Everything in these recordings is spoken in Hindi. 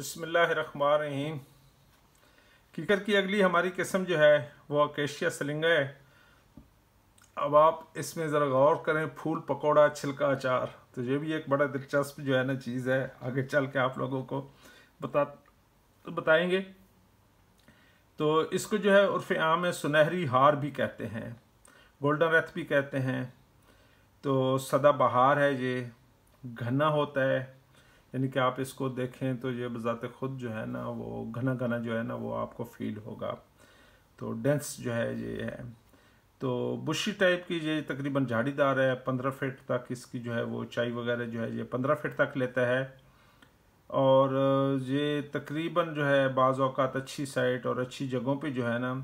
बसमीम किकर की अगली हमारी किस्म जो है वो अकेशिया सलिंगा है अब आप इसमें ज़रा गौर करें फूल पकौड़ा छिलका अचार तो ये भी एक बड़ा दिलचस्प जो है ना चीज़ है आगे चल के आप लोगों को बता तो बताएंगे तो इसको जो है उर्फ आम में सुनहरी हार भी कहते हैं गोल्डन रथ भी कहते हैं तो सदा बहार है ये घना होता है यानी कि आप इसको देखें तो ये बज़ात ख़ुद जो है ना वो घना घना जो है ना वो आपको फील होगा तो डेंस जो है ये है तो बुशी टाइप की ये तकरीबन झाड़ीदार है पंद्रह फिट तक इसकी जो है वो ऊंचाई वगैरह जो है ये पंद्रह फिट तक लेता है और ये तकरीबन जो है बाज़ अवकात अच्छी साइट और अच्छी जगहों पे जो है ना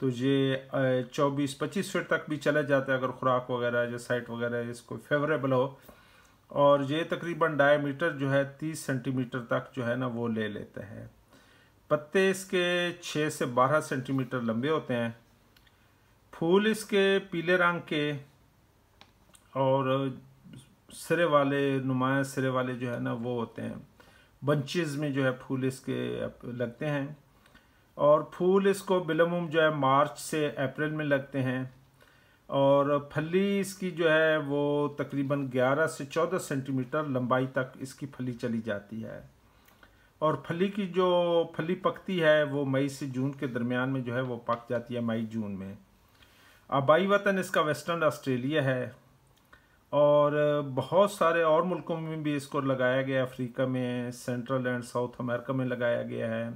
तो ये चौबीस पच्चीस फिट तक भी चला जाता है अगर खुराक वगैरह या साइट वगैरह इसको फेवरेबल हो और ये तकरीबन डायमीटर जो है तीस सेंटीमीटर तक जो है ना वो ले लेते हैं पत्ते इसके छः से बारह सेंटीमीटर लंबे होते हैं फूल इसके पीले रंग के और सिरे वाले नुमाया सिरे वाले जो है ना वो होते हैं बंचेज़ में जो है फूल इसके लगते हैं और फूल इसको बिलमुम जो है मार्च से अप्रैल में लगते हैं और फली इसकी जो है वो तकरीबन 11 से 14 सेंटीमीटर लंबाई तक इसकी फली चली जाती है और फली की जो फली पकती है वो मई से जून के दरमियान में जो है वो पक जाती है मई जून में आबाई वतन इसका वेस्टर्न ऑस्ट्रेलिया है और बहुत सारे और मुल्कों में भी इसको लगाया गया अफ्रीका में सेंट्रल एंड साउथ अमेरिका में लगाया गया है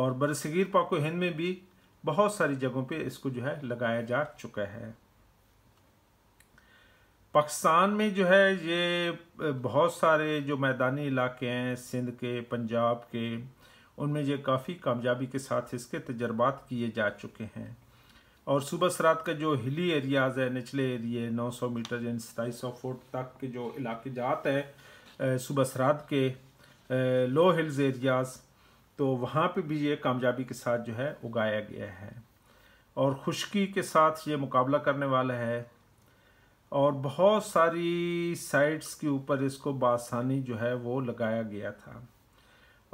और बरसगीर पाको हिंद में भी बहुत सारी जगहों पे इसको जो है लगाया जा चुका है पाकिस्तान में जो है ये बहुत सारे जो मैदानी इलाके हैं सिंध के पंजाब के उनमें ये काफ़ी कामयाबी के साथ इसके तजर्बात किए जा चुके हैं और सुबह सरात का जो हिली एरियाज़ है निचले एरिए 900 मीटर यानी सताईस सौ फुट तक के जो इलाके जात है सुबह सरात के लो हिल्स एरियाज़ तो वहाँ पे भी ये कामयाबी के साथ जो है उगाया गया है और खुशकी के साथ ये मुकाबला करने वाला है और बहुत सारी साइट्स के ऊपर इसको बासानी जो है वो लगाया गया था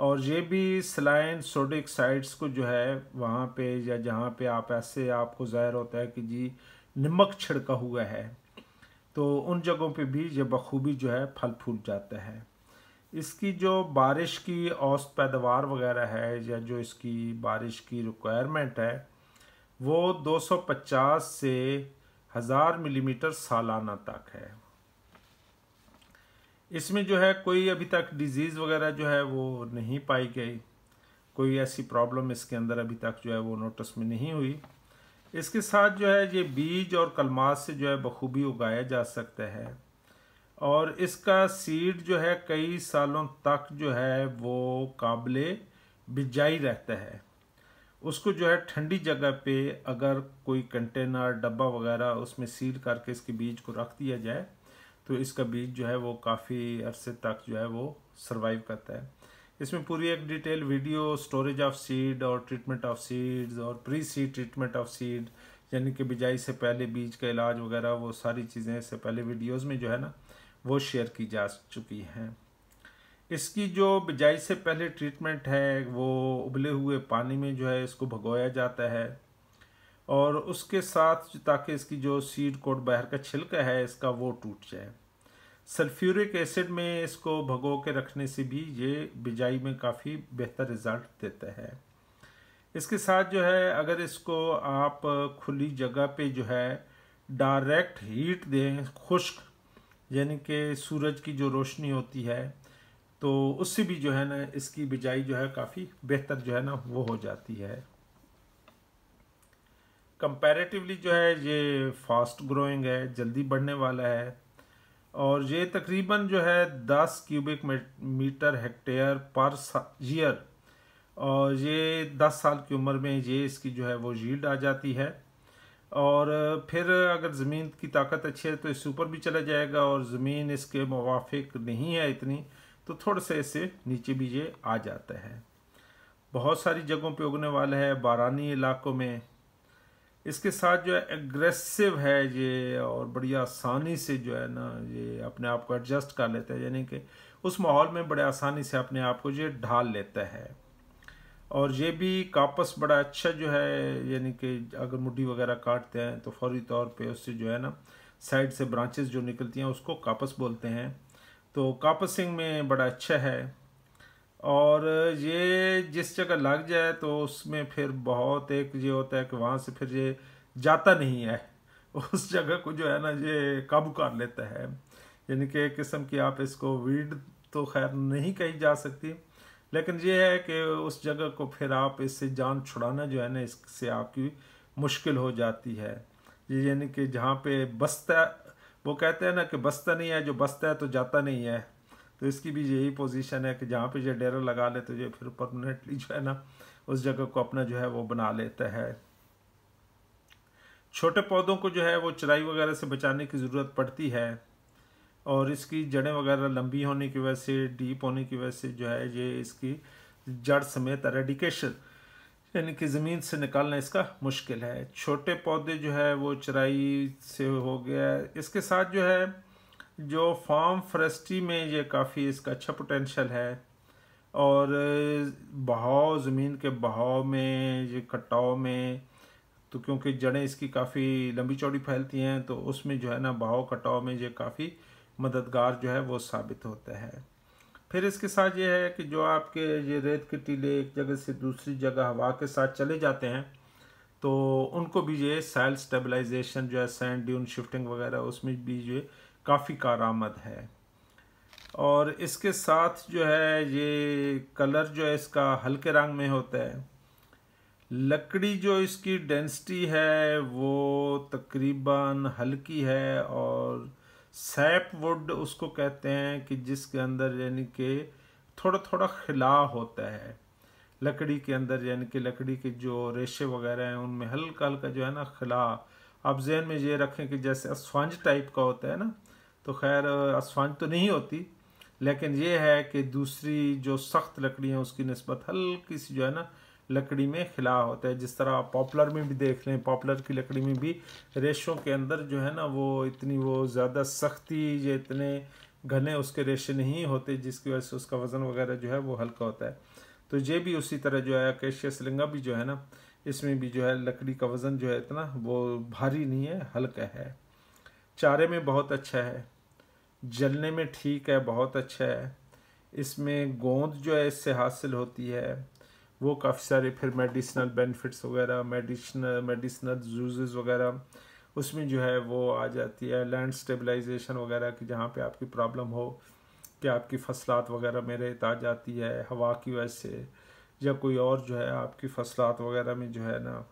और ये भी सलाइन सोडिक साइट्स को जो है वहाँ पे या जहाँ पे आप ऐसे आपको ज़ाहिर होता है कि जी नमक छिड़का हुआ है तो उन जगहों पे भी ये बखूबी जो है फल फूल जाता है इसकी जो बारिश की औसत पैदावार वगैरह है या जो इसकी बारिश की रिक्वायरमेंट है वो 250 से हज़ार मिलीमीटर सालाना तक है इसमें जो है कोई अभी तक डिजीज़ वगैरह जो है वो नहीं पाई गई कोई ऐसी प्रॉब्लम इसके अंदर अभी तक जो है वो नोटिस में नहीं हुई इसके साथ जो है ये बीज और कलमास से जो है बखूबी उगाया जा सकता है और इसका सीड जो है कई सालों तक जो है वो काबिल बिजाई रहता है उसको जो है ठंडी जगह पे अगर कोई कंटेनर डब्बा वगैरह उसमें सील करके इसके बीज को रख दिया जाए तो इसका बीज जो है वो काफ़ी अरसे तक जो है वो सर्वाइव करता है इसमें पूरी एक detail video storage of seed और ट्रीटमेंट ऑफ सीड्स और pre seed treatment of seed यानी कि बिजाई से पहले बीज का इलाज वगैरह वो सारी चीज़ें इससे पहले वीडियोज़ में जो है ना वो शेयर की जा चुकी हैं इसकी जो बिजाई से पहले ट्रीटमेंट है वो उबले हुए पानी में जो है इसको भगोया जाता है और उसके साथ ताकि इसकी जो सीड कोट बाहर का छिलका है इसका वो टूट जाए सल्फ्यूरिक एसिड में इसको भगो के रखने से भी ये बिजाई में काफ़ी बेहतर रिज़ल्ट देता है इसके साथ जो है अगर इसको आप खुली जगह पे जो है डायरेक्ट हीट दें खुश्क यानी कि सूरज की जो रोशनी होती है तो उससे भी जो है ना इसकी बिजाई जो है काफ़ी बेहतर जो है ना वो हो जाती है कंपैरेटिवली जो है ये फास्ट ग्रोइंग है जल्दी बढ़ने वाला है और ये तकरीबन जो है दस cubic metre hectare per year और ये दस साल की उम्र में ये इसकी जो है वो यील्ड आ जाती है और फिर अगर ज़मीन की ताकत अच्छी है तो इस ऊपर भी चला जाएगा और ज़मीन इसके मुवाफिक नहीं है इतनी तो थोड़ा सा इसे नीचे भी ये आ जाता है बहुत सारी जगहों पे उगने वाला है बारानी इलाकों में इसके साथ जो है एग्रेसिव है ये और बड़ी आसानी से जो है ना ये अपने आप को एडजस्ट कर लेता है यानी कि उस माहौल में बड़े आसानी से अपने आप को ये ढाल लेता है और ये भी कापस बड़ा अच्छा जो है यानी कि अगर मुड्ढी वगैरह काटते हैं तो फौरी तौर पे उससे जो है ना साइड से ब्रांचेस जो निकलती हैं उसको कापस बोलते हैं तो कापसिंग में बड़ा अच्छा है और ये जिस जगह लग जाए तो उसमें फिर बहुत एक ये होता है कि वहाँ से फिर ये जाता नहीं है उस जगह को जो है ना ये काबू कर लेता है यानी कि एक किस्म की आप इसको वीड तो खैर नहीं कही जा सकती लेकिन ये है कि उस जगह को फिर आप इससे जान छुड़ाना जो है ना इससे आपकी मुश्किल हो जाती है यानी कि जहाँ पे बस्ता वो कहते हैं ना कि बसता नहीं है जो बसता है तो जाता नहीं है तो इसकी भी यही पोजीशन है कि जहाँ पे जो डेरा लगा ले तो ये फिर परमानेंटली जो है ना उस जगह को अपना जो है वो बना लेता है छोटे पौधों को जो है वो चराई वगैरह से बचाने की ज़रूरत पड़ती है और इसकी जड़ें वगैरह लंबी होने की वजह से डीप होने की वजह से जो है ये इसकी जड़ समेत रेडिकेशन यानी कि ज़मीन से निकालना इसका मुश्किल है छोटे पौधे जो है वो चराई से हो गया इसके साथ जो है जो फार्म फ्रेस्टी में ये काफ़ी इसका अच्छा पोटेंशल है और बहाव ज़मीन के बहाव में ये कटाव में तो क्योंकि जड़ें इसकी काफ़ी लंबी चौड़ी फैलती हैं तो उसमें जो है ना बहाव कटाव में ये काफ़ी मददगार जो है वो साबित होता है फिर इसके साथ ये है कि जो आपके ये रेत के टीले एक जगह से दूसरी जगह हवा के साथ चले जाते हैं तो उनको भी जो है स्टेबलाइजेशन जो है सैंड ड्यून शिफ्टिंग वगैरह उसमें भी जो काफ़ी कारामद है और इसके साथ जो है ये कलर जो है इसका हल्के रंग में होता है लकड़ी जो इसकी डेंसिटी है वो तकरीबन हल्की है और सैपवुड उसको कहते हैं कि जिसके अंदर यानी कि थोड़ा थोड़ा खिला होता है लकड़ी के अंदर यानी कि लकड़ी के जो रेशे वगैरह हैं उनमें हल्का हल्का जो है ना खिला आप जहन में ये रखें कि जैसे अस्वांज टाइप का होता है ना तो खैर अस्वांज तो नहीं होती लेकिन ये है कि दूसरी जो सख्त लकड़ी है उसकी नस्बत हल्की सी जो है ना लकड़ी में खिला होता है जिस तरह पॉपुलर में भी देख लें पॉपुलर की लकड़ी में भी रेशों के अंदर जो है ना वो इतनी वो ज़्यादा सख्ती या इतने घने उसके रेशे नहीं होते जिसकी वजह से उसका वज़न वगैरह जो है वो हल्का होता है तो ये भी उसी तरह जो है कैशिया सिलिंगा भी जो है ना इसमें भी जो है लकड़ी का वज़न जो है इतना वो भारी नहीं है हल्का है चारे में बहुत अच्छा है जलने में ठीक है बहुत अच्छा है इसमें गोंद जो है इससे हासिल होती है वो काफ़ी सारे फिर मेडिसिनल बेनिफिट्स वगैरह मेडिसिनल मेडिसिनल जूजेज़ वगैरह उसमें जो है वो आ जाती है लैंड स्टेबलाइजेशन वगैरह की जहाँ पे आपकी प्रॉब्लम हो कि आपकी फसलात वगैरह में रेत आ जाती है हवा की वजह से या कोई और जो है आपकी फसलात वगैरह में जो है ना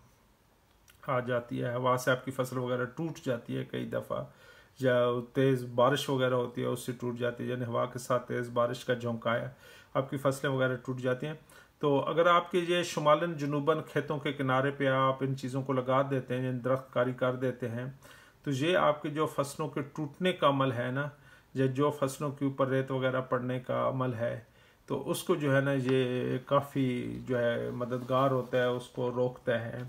आ जाती है हवा से आपकी फसल वगैरह टूट जाती है कई दफ़ा या तेज़ बारिश वगैरह होती है उससे टूट जाती है यानी हवा के साथ तेज़ बारिश का झोंका है आपकी फसलें वगैरह टूट जाती हैं तो अगर आपके ये शुमालन जनूबन खेतों के किनारे पे आप इन चीज़ों को लगा देते हैं इन दरख्त कारी कर देते हैं तो ये आपके जो फसलों के टूटने का अमल है ना या जो फसलों के ऊपर रेत वगैरह पड़ने का अमल है तो उसको जो है ना ये काफ़ी जो है मददगार होता है उसको रोकता है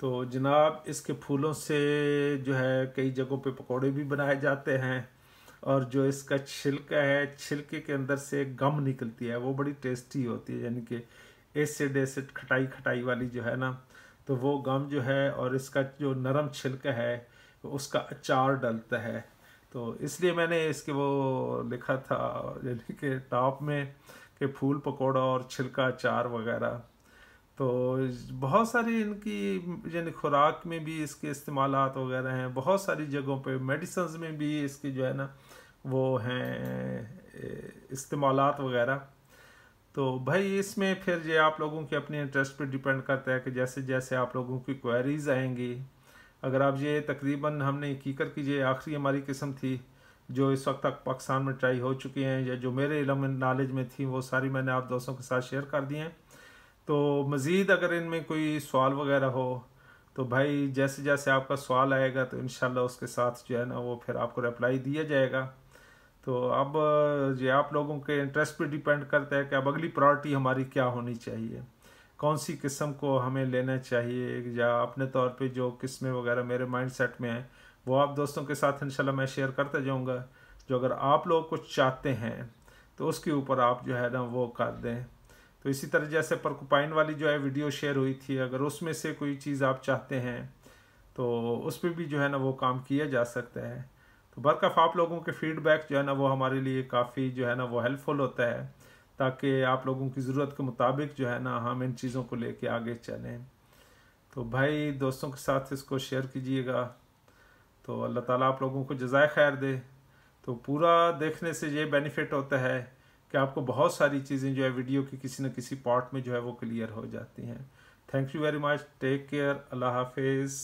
तो जनाब इसके फूलों से जो है कई जगहों पे पकोड़े भी बनाए जाते हैं और जो इसका छिलका है छिलके के अंदर से गम निकलती है वो बड़ी टेस्टी होती है यानी कि एसिड एसिड खटाई खटाई वाली जो है ना तो वो गम जो है और इसका जो नरम छिलका है उसका अचार डलता है तो इसलिए मैंने इसके वो लिखा था यानी कि टॉप में कि फूल पकौड़ा और छिलका अचार वगैरह तो बहुत सारी इनकी यानी खुराक में भी इसके इस्तेमाल वगैरह हैं बहुत सारी जगहों पे मेडिसन्स में भी इसके जो है ना वो हैं इस्तेमाल वगैरह तो भाई इसमें फिर ये आप लोगों के अपने इंटरेस्ट पे डिपेंड करता है कि जैसे जैसे आप लोगों की क्वेरीज आएंगी अगर आप ये तकरीबन हमने कीकर की ये आखिरी हमारी किस्म थी जो इस वक्त तक पाकिस्तान में ट्राई हो चुकी हैं या जो मेरे इलम नॉलेज में थी वो सारी मैंने आप दोस्तों के साथ शेयर कर दी हैं तो मज़ीद अगर इनमें कोई सवाल वगैरह हो तो भाई जैसे जैसे आपका सवाल आएगा तो इन उसके साथ जो है ना वो फिर आपको रिप्लाई दिया जाएगा तो अब ये आप लोगों के इंटरेस्ट पे डिपेंड करता है कि अब अगली प्रायोरिटी हमारी क्या होनी चाहिए कौन सी किस्म को हमें लेना चाहिए या अपने तौर पे जो किस्में वगैरह मेरे माइंड सेट में हैं वो आप दोस्तों के साथ इनशाला मैं शेयर करता जाऊँगा जो अगर आप लोग कुछ चाहते हैं तो उसके ऊपर आप जो है ना वो कर दें तो इसी तरह जैसे परकुपाइन वाली जो है वीडियो शेयर हुई थी अगर उसमें से कोई चीज़ आप चाहते हैं तो उस पर भी जो है ना वो काम किया जा सकता है तो बरकफ आप लोगों के फीडबैक जो है ना वो हमारे लिए काफ़ी जो है ना वो हेल्पफुल होता है ताकि आप लोगों की ज़रूरत के मुताबिक जो है ना हम इन चीज़ों को लेके आगे चलें तो भाई दोस्तों के साथ इसको शेयर कीजिएगा तो अल्लाह ताला आप लोगों को जजाय खैर दे तो पूरा देखने से ये बेनिफिट होता है कि आपको बहुत सारी चीज़ें जो है वीडियो की किसी न किसी पार्ट में जो है वो क्लियर हो जाती हैं thank you very much take care अल्लाह हाफिज़